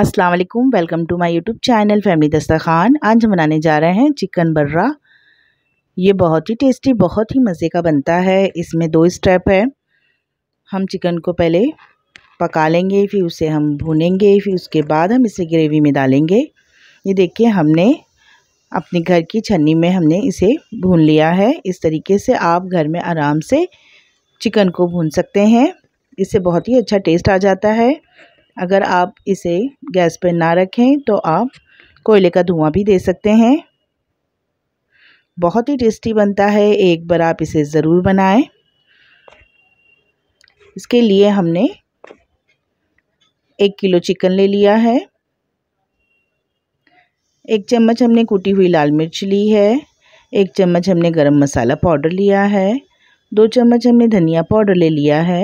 अस्सलाम वालेकुम welcome to my YouTube channel family Dastarkhan आज हम बनाने जा रहे हैं चिकन बर्रा ये बहुत ही टेस्टी बहुत ही मज़े का बनता है इसमें दो स्टेप है हम चिकन को पहले पका लेंगे फिर उसे हम भूनेंगे फिर उसके बाद हम इसे ग्रेवी में डालेंगे ये देखिए हमने अपने घर की छन्नी में हमने इसे भून लिया है इस तरीके से आप घर में आराम से चिकन को भून सकते हैं इससे बहुत ही अच्छा टेस्ट आ जाता है अगर आप इसे गैस पर ना रखें तो आप कोयले का धुआं भी दे सकते हैं बहुत ही टेस्टी बनता है एक बार आप इसे ज़रूर बनाएं इसके लिए हमने एक किलो चिकन ले लिया है एक चम्मच हमने कूटी हुई लाल मिर्च ली है एक चम्मच हमने गरम मसाला पाउडर लिया है दो चम्मच हमने धनिया पाउडर ले लिया है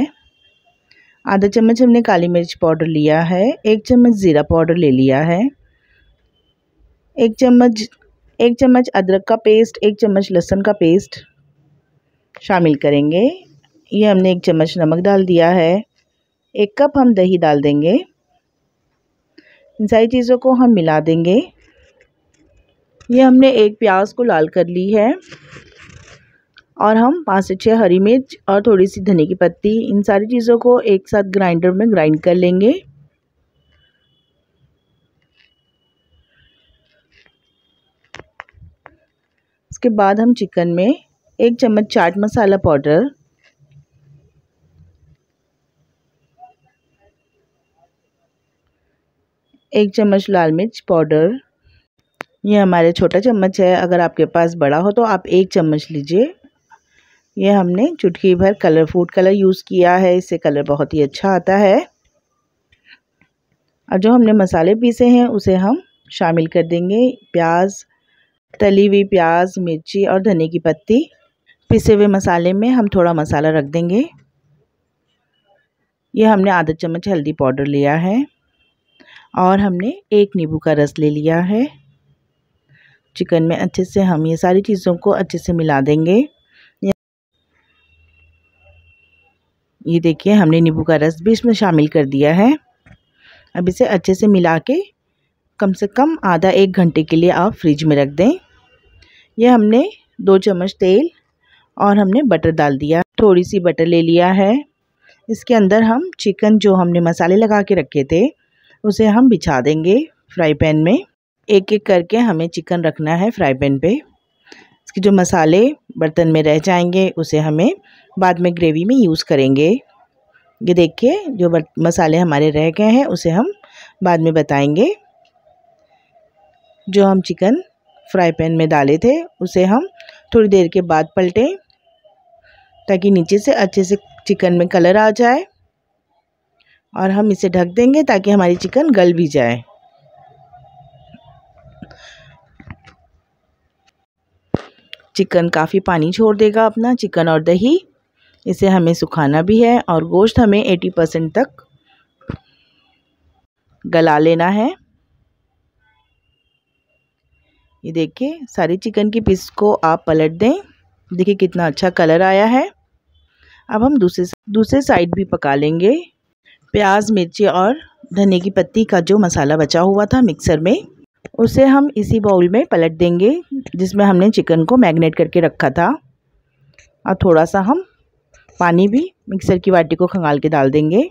आधा चम्मच हमने काली मिर्च पाउडर लिया है एक चम्मच ज़ीरा पाउडर ले लिया है एक चम्मच एक चम्मच अदरक का पेस्ट एक चम्मच लहसुन का पेस्ट शामिल करेंगे ये हमने एक चम्मच नमक डाल दिया है एक कप हम दही डाल देंगे इन सारी चीज़ों को हम मिला देंगे ये हमने एक प्याज को लाल कर ली है और हम पाँच से छः हरी मिर्च और थोड़ी सी धनी की पत्ती इन सारी चीज़ों को एक साथ ग्राइंडर में ग्राइंड कर लेंगे इसके बाद हम चिकन में एक चम्मच चाट मसाला पाउडर एक चम्मच लाल मिर्च पाउडर ये हमारे छोटा चम्मच है अगर आपके पास बड़ा हो तो आप एक चम्मच लीजिए ये हमने चुटकी भर कलर फूड कलर यूज़ किया है इससे कलर बहुत ही अच्छा आता है और जो हमने मसाले पीसे हैं उसे हम शामिल कर देंगे प्याज तली हुई प्याज मिर्ची और धने की पत्ती पिसे हुए मसाले में हम थोड़ा मसाला रख देंगे ये हमने आधा चम्मच हल्दी पाउडर लिया है और हमने एक नींबू का रस ले लिया है चिकन में अच्छे से हम ये सारी चीज़ों को अच्छे से मिला देंगे ये देखिए हमने नींबू का रस भी इसमें शामिल कर दिया है अब इसे अच्छे से मिला के कम से कम आधा एक घंटे के लिए आप फ्रिज में रख दें यह हमने दो चम्मच तेल और हमने बटर डाल दिया थोड़ी सी बटर ले लिया है इसके अंदर हम चिकन जो हमने मसाले लगा के रखे थे उसे हम बिछा देंगे फ्राई पैन में एक एक करके हमें चिकन रखना है फ्राई पैन पे इसके जो मसाले बर्तन में रह जाएंगे उसे हमें बाद में ग्रेवी में यूज़ करेंगे ये देखिए जो मसाले हमारे रह गए हैं उसे हम बाद में बताएंगे जो हम चिकन फ्राई पैन में डाले थे उसे हम थोड़ी देर के बाद पलटें ताकि नीचे से अच्छे से चिकन में कलर आ जाए और हम इसे ढक देंगे ताकि हमारी चिकन गल भी जाए चिकन काफ़ी पानी छोड़ देगा अपना चिकन और दही इसे हमें सुखाना भी है और गोश्त हमें 80 परसेंट तक गला लेना है ये देखिए सारी चिकन की पीस को आप पलट दें देखिए कितना अच्छा कलर आया है अब हम दूसरे दूसरे साइड भी पका लेंगे प्याज मिर्ची और धनिया की पत्ती का जो मसाला बचा हुआ था मिक्सर में उसे हम इसी बाउल में पलट देंगे जिसमें हमने चिकन को मैगनेट करके रखा था और थोड़ा सा हम पानी भी मिक्सर की बाटी को खंगाल के डाल देंगे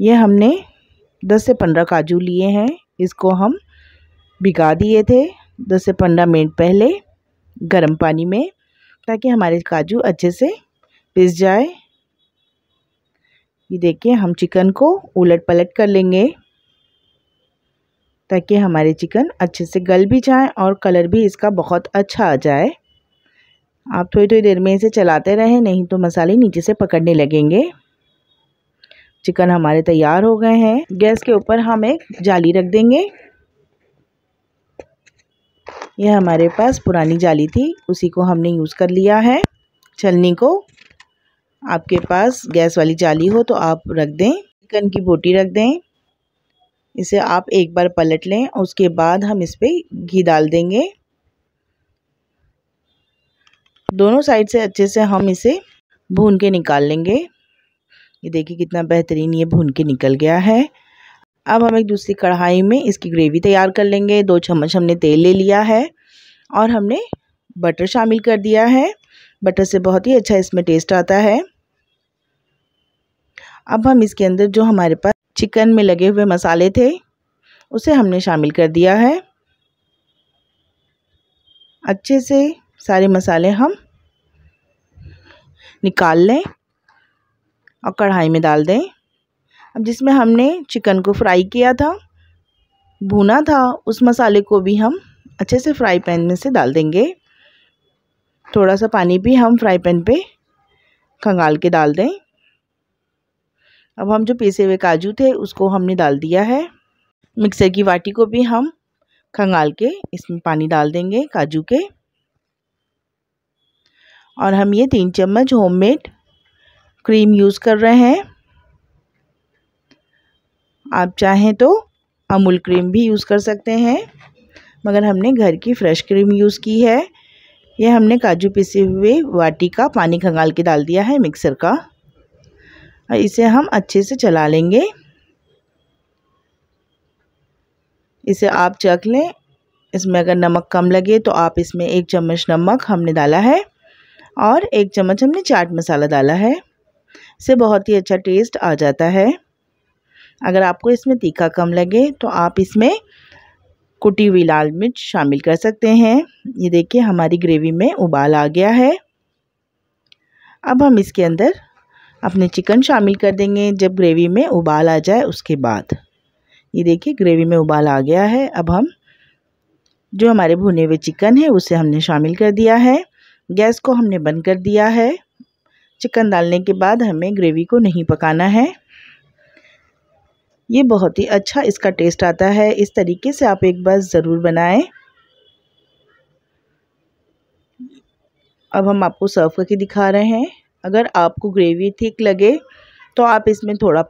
ये हमने 10 से 15 काजू लिए हैं इसको हम भिगा दिए थे 10 से 15 मिनट पहले गर्म पानी में ताकि हमारे काजू अच्छे से पिस जाए ये देखिए हम चिकन को उलट पलट कर लेंगे ताकि हमारे चिकन अच्छे से गल भी जाए और कलर भी इसका बहुत अच्छा आ जाए आप थोड़ी थोड़ी देर में इसे चलाते रहें नहीं तो मसाले नीचे से पकड़ने लगेंगे चिकन हमारे तैयार हो गए हैं गैस के ऊपर हम एक जाली रख देंगे यह हमारे पास पुरानी जाली थी उसी को हमने यूज़ कर लिया है छलनी को आपके पास गैस वाली जाली हो तो आप रख दें चिकन की बोटी रख दें इसे आप एक बार पलट लें उसके बाद हम इस पर घी डाल देंगे दोनों साइड से अच्छे से हम इसे भून के निकाल लेंगे ये देखिए कितना बेहतरीन ये भून के निकल गया है अब हम एक दूसरी कढ़ाई में इसकी ग्रेवी तैयार कर लेंगे दो चम्मच हमने तेल ले लिया है और हमने बटर शामिल कर दिया है बटर से बहुत ही अच्छा इसमें टेस्ट आता है अब हम इसके अंदर जो हमारे पास चिकन में लगे हुए मसाले थे उसे हमने शामिल कर दिया है अच्छे से सारे मसाले हम निकाल लें और कढ़ाई में डाल दें अब जिसमें हमने चिकन को फ्राई किया था भुना था उस मसाले को भी हम अच्छे से फ्राई पैन में से डाल देंगे थोड़ा सा पानी भी हम फ्राई पैन पे खंगाल के डाल दें अब हम जो पीसे हुए काजू थे उसको हमने डाल दिया है मिक्सर की वाटी को भी हम खंगाल के इसमें पानी डाल देंगे काजू के और हम ये तीन चम्मच होममेड क्रीम यूज़ कर रहे हैं आप चाहें तो अमूल क्रीम भी यूज़ कर सकते हैं मगर हमने घर की फ्रेश क्रीम यूज़ की है यह हमने काजू पीसे हुए वाटी का पानी खंगाल के डाल दिया है मिक्सर का और इसे हम अच्छे से चला लेंगे इसे आप चख लें इसमें अगर नमक कम लगे तो आप इसमें एक चम्मच नमक हमने डाला है और एक चम्मच हमने चाट मसाला डाला है इससे बहुत ही अच्छा टेस्ट आ जाता है अगर आपको इसमें तीखा कम लगे तो आप इसमें कुटी हुई लाल मिर्च शामिल कर सकते हैं ये देखिए हमारी ग्रेवी में उबाल आ गया है अब हम इसके अंदर अपने चिकन शामिल कर देंगे जब ग्रेवी में उबाल आ जाए उसके बाद ये देखिए ग्रेवी में उबाल आ गया है अब हम जो हमारे भुने हुए चिकन है उसे हमने शामिल कर दिया है गैस को हमने बंद कर दिया है चिकन डालने के बाद हमें ग्रेवी को नहीं पकाना है ये बहुत ही अच्छा इसका टेस्ट आता है इस तरीके से आप एक बार ज़रूर बनाएं अब हम आपको सर्व करके दिखा रहे हैं अगर आपको ग्रेवी ठीक लगे तो आप इसमें थोड़ा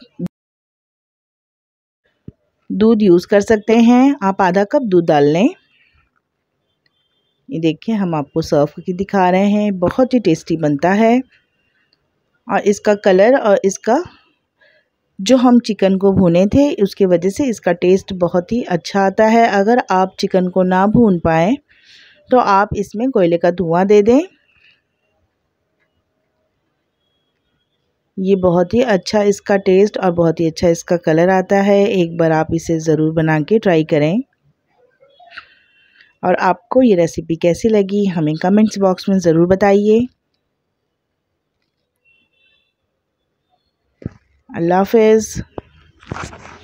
दूध यूज़ कर सकते हैं आप आधा कप दूध डाल लें ये देखिए हम आपको सर्व की दिखा रहे हैं बहुत ही टेस्टी बनता है और इसका कलर और इसका जो हम चिकन को भूने थे उसके वजह से इसका टेस्ट बहुत ही अच्छा आता है अगर आप चिकन को ना भून पाएँ तो आप इसमें कोयले का धुआं दे दें ये बहुत ही अच्छा इसका टेस्ट और बहुत ही अच्छा इसका कलर आता है एक बार आप इसे ज़रूर बना के ट्राई करें और आपको ये रेसिपी कैसी लगी हमें कमेंट्स बॉक्स में ज़रूर बताइए अल्लाह हाफ